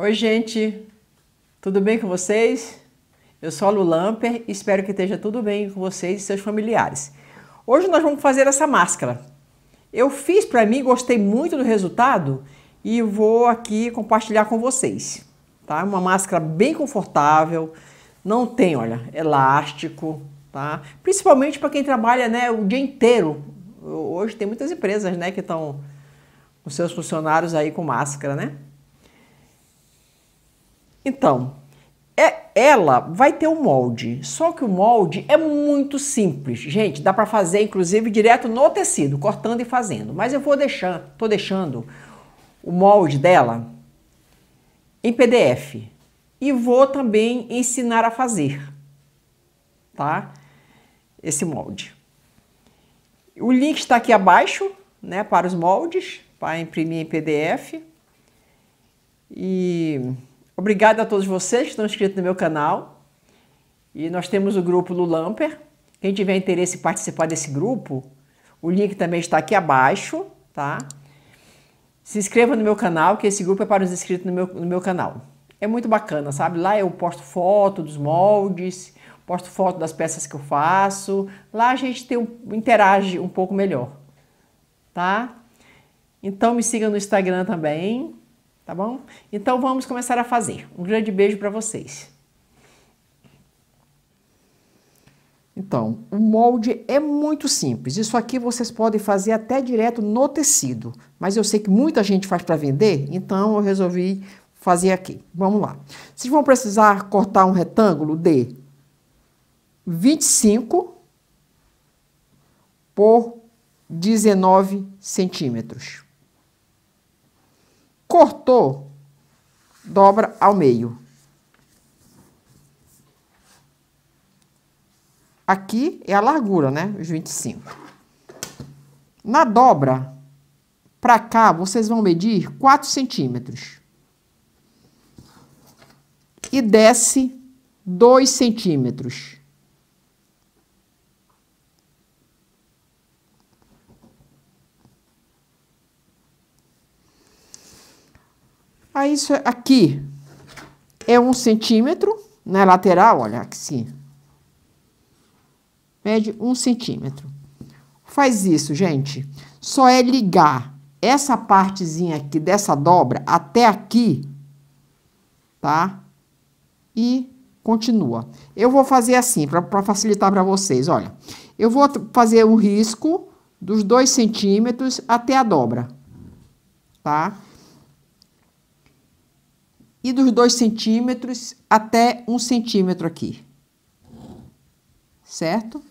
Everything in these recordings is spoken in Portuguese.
Oi, gente, tudo bem com vocês? Eu sou a Lu e espero que esteja tudo bem com vocês e seus familiares. Hoje nós vamos fazer essa máscara. Eu fiz para mim, gostei muito do resultado e vou aqui compartilhar com vocês. Tá? É uma máscara bem confortável, não tem, olha, elástico, tá? Principalmente para quem trabalha, né, o dia inteiro. Hoje tem muitas empresas, né, que estão os seus funcionários aí com máscara, né? Então, é, ela vai ter um molde, só que o molde é muito simples. Gente, dá para fazer inclusive direto no tecido, cortando e fazendo. Mas eu vou deixar, tô deixando o molde dela em PDF e vou também ensinar a fazer, tá? Esse molde. O link está aqui abaixo, né, para os moldes, para imprimir em PDF. E Obrigado a todos vocês que estão inscritos no meu canal. E nós temos o grupo Lulamper. Quem tiver interesse em participar desse grupo, o link também está aqui abaixo, tá? Se inscreva no meu canal, que esse grupo é para os inscritos no meu, no meu canal. É muito bacana, sabe? Lá eu posto foto dos moldes, posto foto das peças que eu faço. Lá a gente tem um, interage um pouco melhor, tá? Então me siga no Instagram também, tá bom? Então vamos começar a fazer. Um grande beijo para vocês. Então, o molde é muito simples. Isso aqui vocês podem fazer até direto no tecido, mas eu sei que muita gente faz para vender, então eu resolvi fazer aqui. Vamos lá. Vocês vão precisar cortar um retângulo de 25 por 19 centímetros. Cortou, dobra ao meio. Aqui é a largura, né? Os 25. Na dobra, para cá, vocês vão medir 4 centímetros. E desce 2 centímetros. Aí ah, isso é aqui é um centímetro, na né, lateral, olha aqui, mede um centímetro. Faz isso, gente. Só é ligar essa partezinha aqui dessa dobra até aqui, tá? E continua. Eu vou fazer assim, para facilitar para vocês, olha. Eu vou fazer um risco dos dois centímetros até a dobra, tá? e dos 2 centímetros até 1 um centímetro aqui. Certo?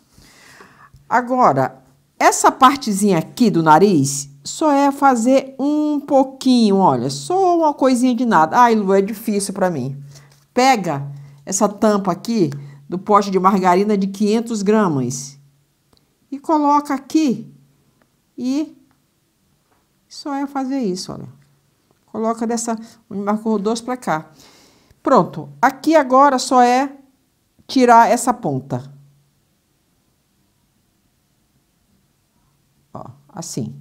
Agora, essa partezinha aqui do nariz só é fazer um pouquinho, olha, só uma coisinha de nada. Ai, Lu, é difícil para mim. Pega essa tampa aqui do pote de margarina de 500 gramas e coloca aqui e só é fazer isso, olha. Coloca dessa marcou dois para cá. Pronto. Aqui agora só é tirar essa ponta. Ó, assim.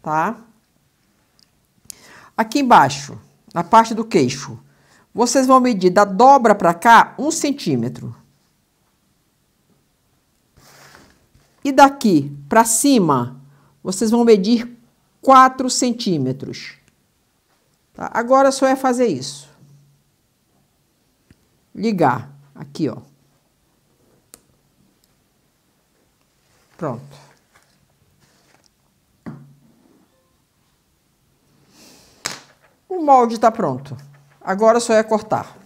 Tá? Aqui embaixo, na parte do queixo, vocês vão medir da dobra para cá um centímetro. E daqui para cima, vocês vão medir 4 centímetros. Tá? Agora só é fazer isso. Ligar aqui, ó. Pronto. O molde está pronto. Agora só é cortar.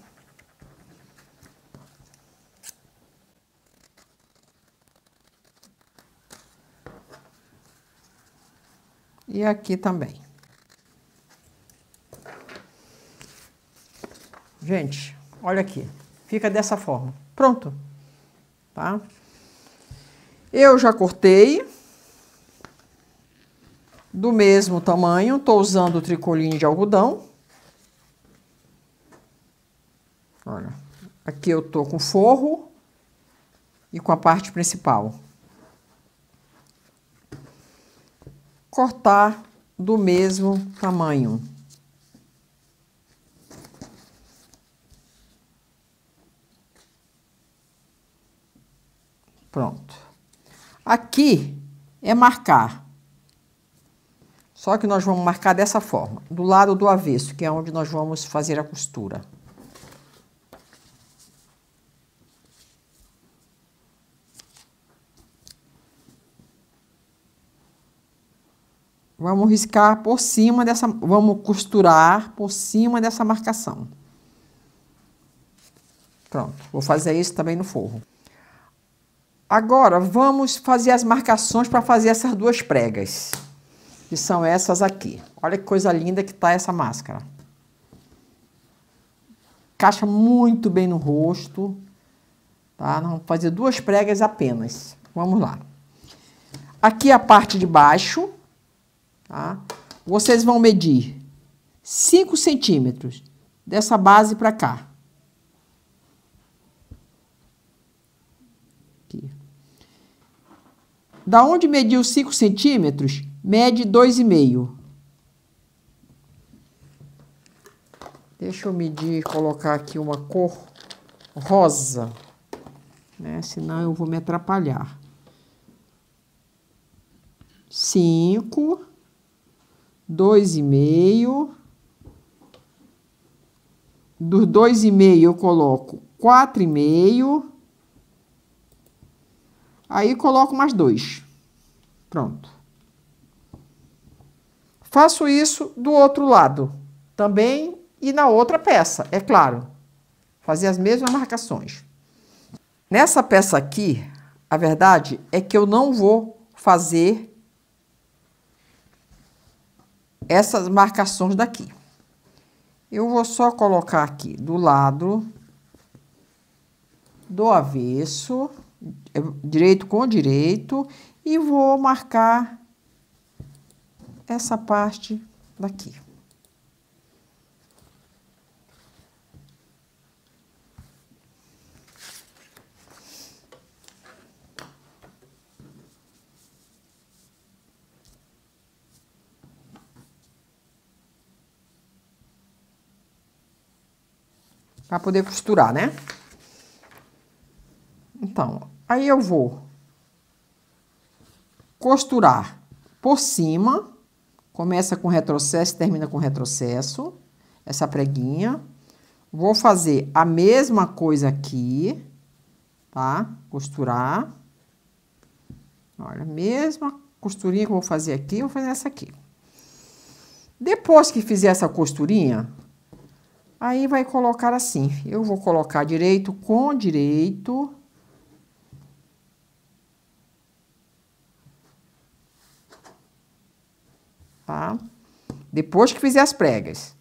E aqui também. Gente, olha aqui. Fica dessa forma. Pronto. Tá? Eu já cortei. Do mesmo tamanho, estou usando o tricoline de algodão. Olha, aqui eu tô com forro e com a parte principal. Cortar do mesmo tamanho. Pronto. Aqui é marcar. Só que nós vamos marcar dessa forma, do lado do avesso, que é onde nós vamos fazer a costura. Vamos riscar por cima dessa, vamos costurar por cima dessa marcação. Pronto, vou fazer isso também no forro. Agora, vamos fazer as marcações para fazer essas duas pregas, que são essas aqui. Olha que coisa linda que tá essa máscara. Caixa muito bem no rosto, tá? Nós vamos fazer duas pregas apenas. Vamos lá. Aqui é a parte de baixo, tá? Vocês vão medir 5 centímetros dessa base para cá. Da onde mediu 5 centímetros, mede 2,5. Deixa eu medir e colocar aqui uma cor rosa, né? Senão eu vou me atrapalhar. 5, 2,5. Do 2,5 eu coloco 4,5. Aí coloco mais dois. Pronto. Faço isso do outro lado também e na outra peça, é claro. Fazer as mesmas marcações. Nessa peça aqui, a verdade é que eu não vou fazer essas marcações daqui. Eu vou só colocar aqui do lado, do avesso... É, direito com direito e vou marcar essa parte daqui. Para poder costurar, né? Aí eu vou costurar por cima, começa com retrocesso, termina com retrocesso, essa preguinha. Vou fazer a mesma coisa aqui, tá? Costurar. Olha, mesma costurinha que eu vou fazer aqui, vou fazer essa aqui. Depois que fizer essa costurinha, aí vai colocar assim. Eu vou colocar direito com direito, tá? Depois que fizer as pregas,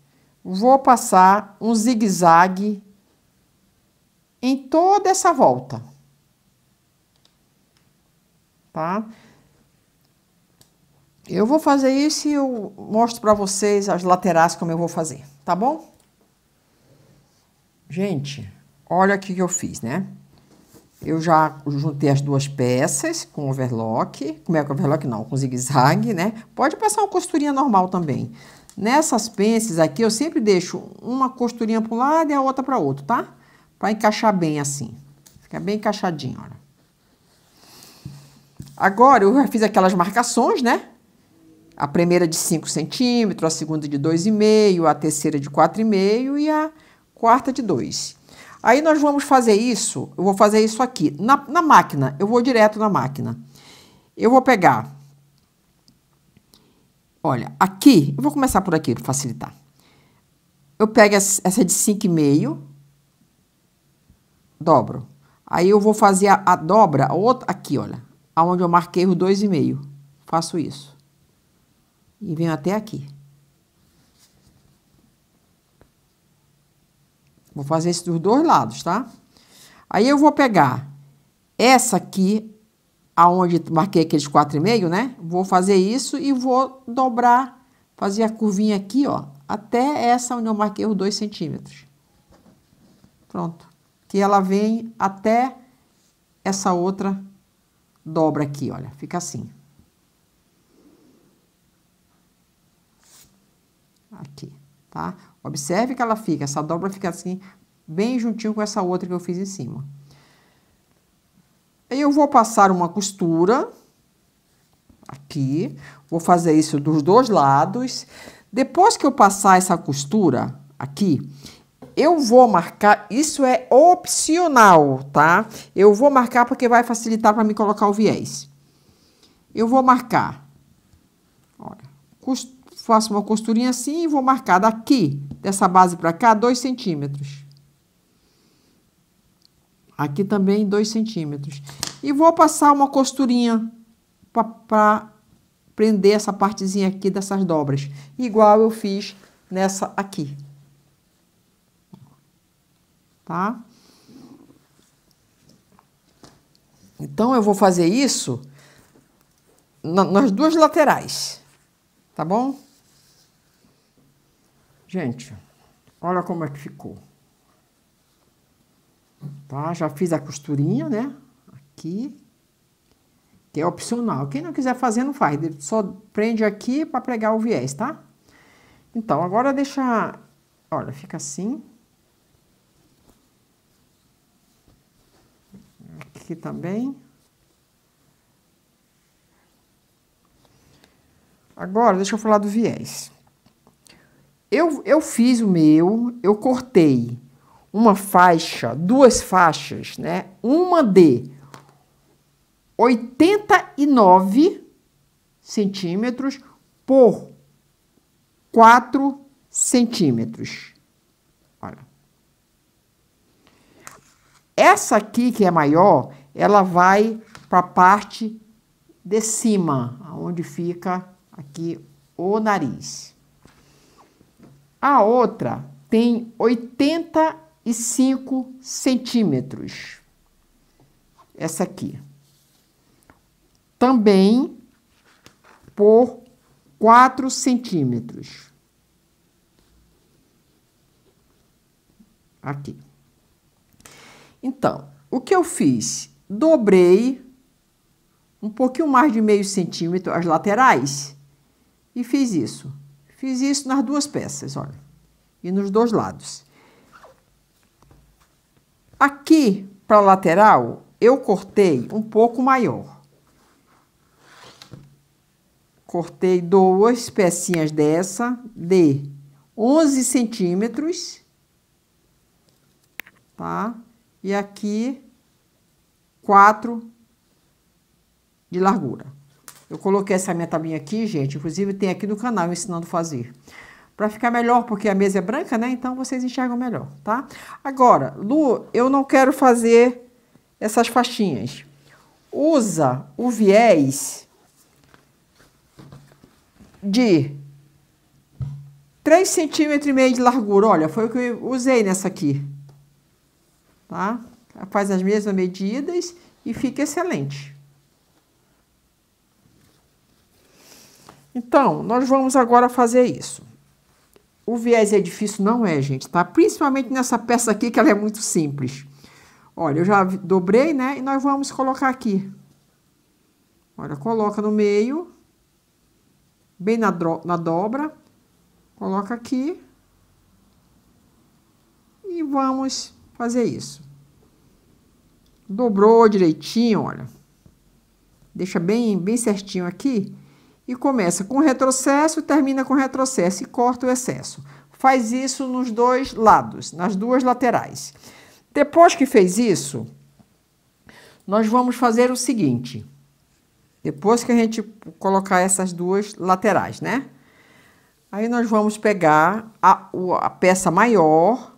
vou passar um zigue-zague em toda essa volta, tá? Eu vou fazer isso e eu mostro para vocês as laterais como eu vou fazer, tá bom? Gente, olha o que eu fiz, né? eu já juntei as duas peças com overlock, como é que overlock não, com zigue-zague, né? Pode passar uma costurinha normal também. Nessas pences aqui, eu sempre deixo uma costurinha para um lado e a outra para outro, tá? Para encaixar bem assim. Fica bem encaixadinho, olha. Agora, eu já fiz aquelas marcações, né? A primeira de 5 centímetros, a segunda de 2,5, a terceira de 4,5 e a quarta de 2 Aí nós vamos fazer isso, eu vou fazer isso aqui, na, na máquina, eu vou direto na máquina. Eu vou pegar, olha, aqui, eu vou começar por aqui para facilitar. Eu pego essa de 5,5, dobro. Aí eu vou fazer a, a dobra, a outra, aqui, olha, aonde eu marquei o 2,5. Faço isso. E venho até aqui. Vou fazer isso dos dois lados, tá? Aí eu vou pegar essa aqui, aonde marquei aqueles 4,5, né? Vou fazer isso e vou dobrar, fazer a curvinha aqui, ó, até essa onde eu marquei os 2 centímetros. Pronto. Que ela vem até essa outra dobra aqui, olha, fica assim. Aqui, tá? Observe que ela fica, essa dobra fica assim, bem juntinho com essa outra que eu fiz em cima. Eu vou passar uma costura aqui, vou fazer isso dos dois lados. Depois que eu passar essa costura aqui, eu vou marcar, isso é opcional, tá? Eu vou marcar porque vai facilitar para mim colocar o viés. Eu vou marcar, olha, costura faço uma costurinha assim e vou marcar daqui, dessa base para cá, 2 centímetros. Aqui também 2 centímetros. E vou passar uma costurinha para prender essa partezinha aqui dessas dobras, igual eu fiz nessa aqui. Tá? Então, eu vou fazer isso nas duas laterais, tá bom? Gente, olha como é que ficou. Tá? Já fiz a costurinha, né? Aqui. Que é opcional. Quem não quiser fazer, não faz. Só prende aqui para pregar o viés, tá? Então, agora deixa... Olha, fica assim. Aqui também. Agora, deixa eu falar do viés. Eu, eu fiz o meu, eu cortei uma faixa, duas faixas, né? Uma de 89 centímetros por 4 centímetros. Olha. Essa aqui, que é maior, ela vai para a parte de cima, onde fica aqui o nariz. A outra tem 85 centímetros. Essa aqui. Também por 4 centímetros. Aqui. Então, o que eu fiz? Dobrei um pouquinho mais de meio centímetro as laterais e fiz isso. Fiz isso nas duas peças, olha, e nos dois lados. Aqui, para a lateral, eu cortei um pouco maior. Cortei duas pecinhas dessa de 11 centímetros, tá? E aqui, quatro de largura. Eu coloquei essa minha tabinha aqui, gente, inclusive tem aqui no canal ensinando a fazer. Para ficar melhor, porque a mesa é branca, né? Então vocês enxergam melhor, tá? Agora, Lu, eu não quero fazer essas faixinhas. Usa o viés de 3,5 centímetros e meio de largura. Olha, foi o que eu usei nessa aqui, tá? Faz as mesmas medidas e fica excelente. Então, nós vamos agora fazer isso. O viés é difícil, não é, gente, tá? Principalmente nessa peça aqui, que ela é muito simples. Olha, eu já dobrei, né? E nós vamos colocar aqui. Olha, coloca no meio, bem na, na dobra, coloca aqui. E vamos fazer isso. Dobrou direitinho, olha. Deixa bem, bem certinho aqui e começa com retrocesso e termina com retrocesso e corta o excesso. Faz isso nos dois lados, nas duas laterais. Depois que fez isso, nós vamos fazer o seguinte. Depois que a gente colocar essas duas laterais, né? Aí nós vamos pegar a, a peça maior,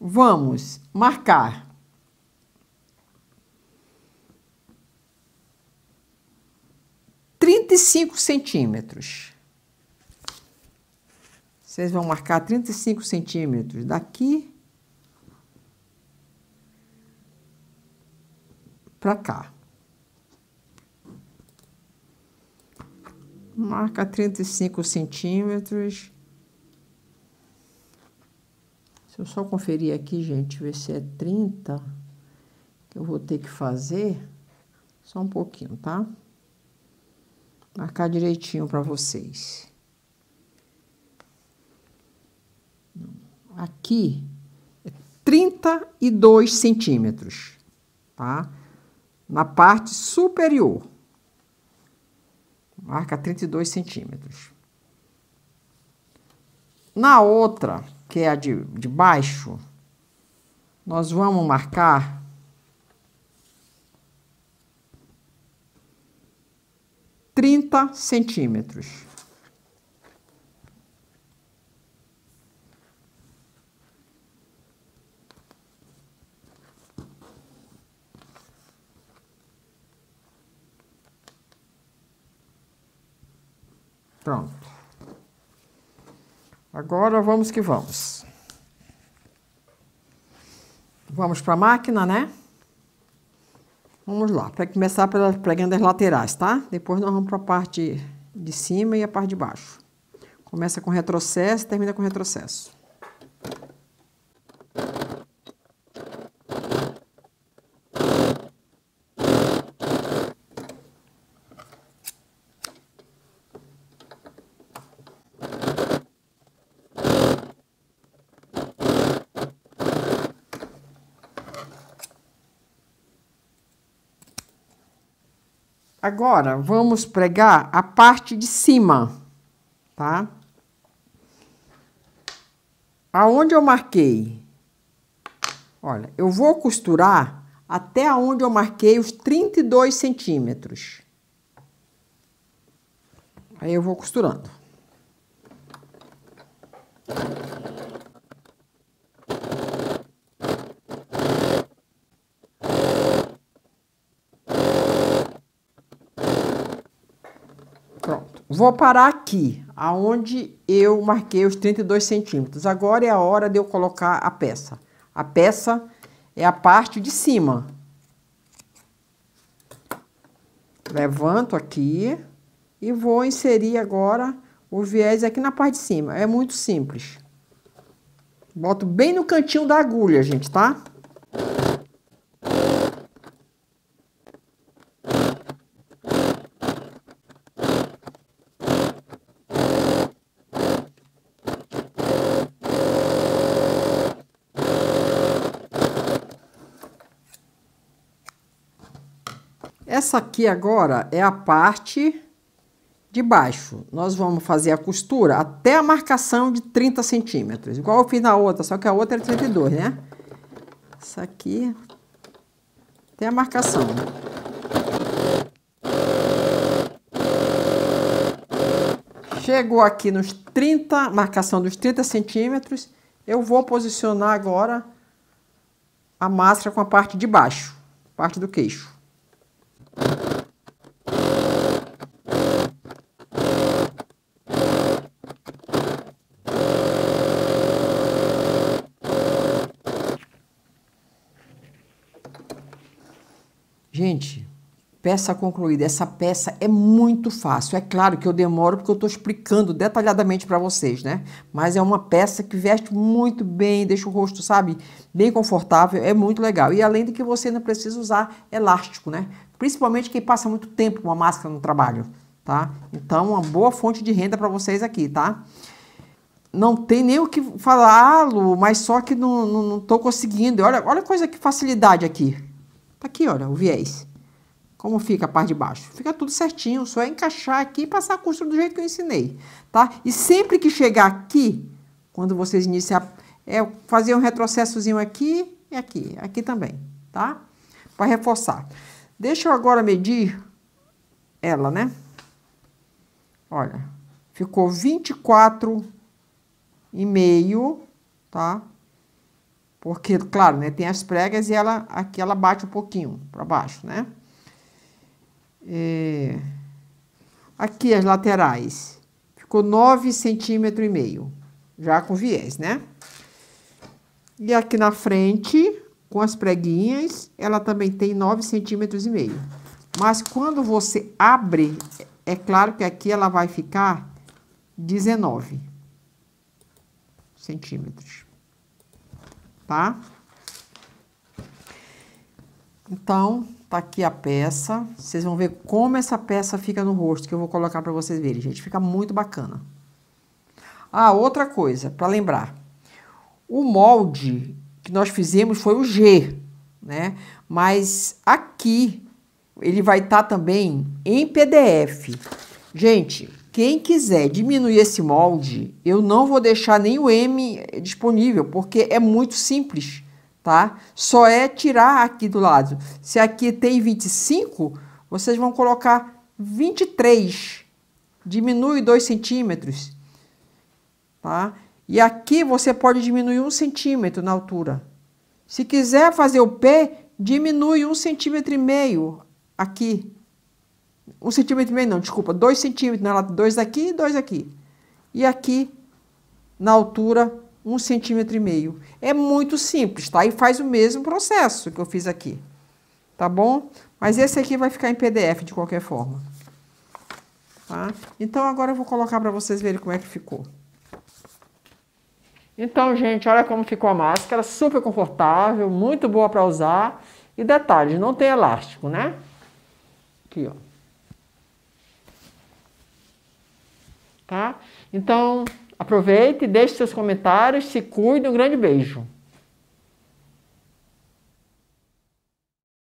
vamos marcar 35 centímetros. Vocês vão marcar 35 centímetros daqui para cá. Marca 35 centímetros. Se eu só conferir aqui, gente, ver se é 30, que eu vou ter que fazer só um pouquinho, tá? Tá? Marcar direitinho para vocês. Aqui é 32 centímetros, tá? Na parte superior. Marca 32 centímetros. Na outra, que é a de, de baixo, nós vamos marcar 30 centímetros. Pronto. Agora vamos que vamos. Vamos para a máquina, né? Vamos lá, para começar pelas as laterais, tá? Depois nós vamos para a parte de cima e a parte de baixo. Começa com retrocesso, termina com retrocesso. Agora, vamos pregar a parte de cima, tá? Aonde eu marquei? Olha, eu vou costurar até onde eu marquei os 32 centímetros. Aí eu vou costurando. vou parar aqui, aonde eu marquei os 32 centímetros. Agora é a hora de eu colocar a peça. A peça é a parte de cima. Levanto aqui e vou inserir agora o viés aqui na parte de cima. É muito simples. Boto bem no cantinho da agulha, gente, tá? Tá? essa aqui agora é a parte de baixo. Nós vamos fazer a costura até a marcação de 30 centímetros, igual eu fiz na outra, só que a outra é 32, né? Essa aqui até a marcação. Chegou aqui nos 30, marcação dos 30 centímetros, eu vou posicionar agora a máscara com a parte de baixo, parte do queixo. Peça concluída. Essa peça é muito fácil. É claro que eu demoro porque eu estou explicando detalhadamente para vocês, né? Mas é uma peça que veste muito bem, deixa o rosto, sabe, bem confortável. É muito legal. E além de que você não precisa usar elástico, né? Principalmente quem passa muito tempo com uma máscara no trabalho, tá? Então, uma boa fonte de renda para vocês aqui, tá? não tem nem o que falá-lo, ah, mas só que não estou não, não conseguindo. Olha, olha coisa que facilidade aqui. Tá aqui, olha, o viés. Como fica a parte de baixo? Fica tudo certinho, só é encaixar aqui e passar a costura do jeito que eu ensinei, tá? E sempre que chegar aqui, quando vocês iniciar, é fazer um retrocessozinho aqui e aqui, aqui também, tá? Para reforçar. Deixa eu agora medir ela, né? Olha, ficou 24 e meio, tá? Porque, claro, né, tem as pregas e ela aqui ela bate um pouquinho para baixo, né? é, aqui as laterais, ficou 9 centímetros e meio, já com viés, né? E aqui na frente, com as preguinhas, ela também tem 9 centímetros e meio. Mas quando você abre, é claro que aqui ela vai ficar 19 centímetros, tá? Então, Tá aqui a peça. Vocês vão ver como essa peça fica no rosto, que eu vou colocar para vocês verem, gente. Fica muito bacana. Ah, outra coisa, para lembrar. O molde que nós fizemos foi o G, né? Mas aqui ele vai estar tá também em PDF. Gente, quem quiser diminuir esse molde, eu não vou deixar nem o M disponível, porque é muito simples tá? Só é tirar aqui do lado. Se aqui tem 25, vocês vão colocar 23. Diminui 2 centímetros, tá? E aqui você pode diminuir 1 um centímetro na altura. Se quiser fazer o P, diminui 1 um centímetro e meio aqui. 1 um centímetro e meio não, desculpa, 2 centímetros na lata, 2 daqui e 2 aqui. E aqui, na altura, um centímetro e meio. É muito simples, tá? E faz o mesmo processo que eu fiz aqui, tá bom? Mas esse aqui vai ficar em PDF de qualquer forma, tá? Então, agora eu vou colocar para vocês verem como é que ficou. Então, gente, olha como ficou a máscara, super confortável, muito boa para usar. E detalhe, não tem elástico, né? Aqui, ó. Tá? Então, Aproveite, deixe seus comentários, se cuide, um grande beijo.